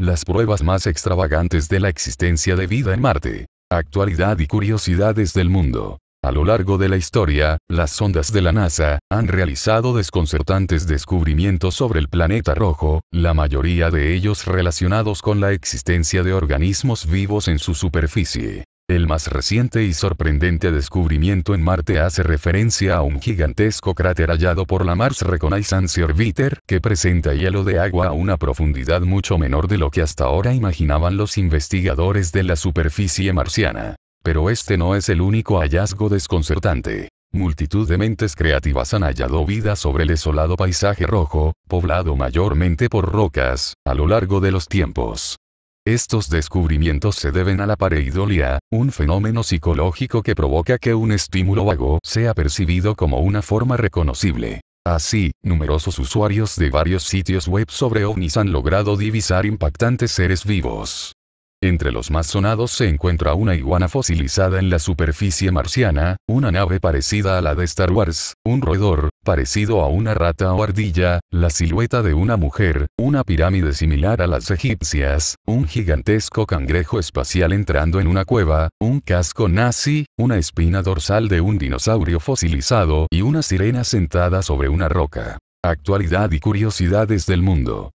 Las pruebas más extravagantes de la existencia de vida en Marte. Actualidad y curiosidades del mundo. A lo largo de la historia, las sondas de la NASA han realizado desconcertantes descubrimientos sobre el planeta rojo, la mayoría de ellos relacionados con la existencia de organismos vivos en su superficie. El más reciente y sorprendente descubrimiento en Marte hace referencia a un gigantesco cráter hallado por la Mars Reconnaissance Orbiter, que presenta hielo de agua a una profundidad mucho menor de lo que hasta ahora imaginaban los investigadores de la superficie marciana. Pero este no es el único hallazgo desconcertante. Multitud de mentes creativas han hallado vida sobre el desolado paisaje rojo, poblado mayormente por rocas, a lo largo de los tiempos. Estos descubrimientos se deben a la pareidolia, un fenómeno psicológico que provoca que un estímulo vago sea percibido como una forma reconocible. Así, numerosos usuarios de varios sitios web sobre ovnis han logrado divisar impactantes seres vivos. Entre los más sonados se encuentra una iguana fosilizada en la superficie marciana, una nave parecida a la de Star Wars, un roedor, parecido a una rata o ardilla, la silueta de una mujer, una pirámide similar a las egipcias, un gigantesco cangrejo espacial entrando en una cueva, un casco nazi, una espina dorsal de un dinosaurio fosilizado y una sirena sentada sobre una roca. Actualidad y curiosidades del mundo.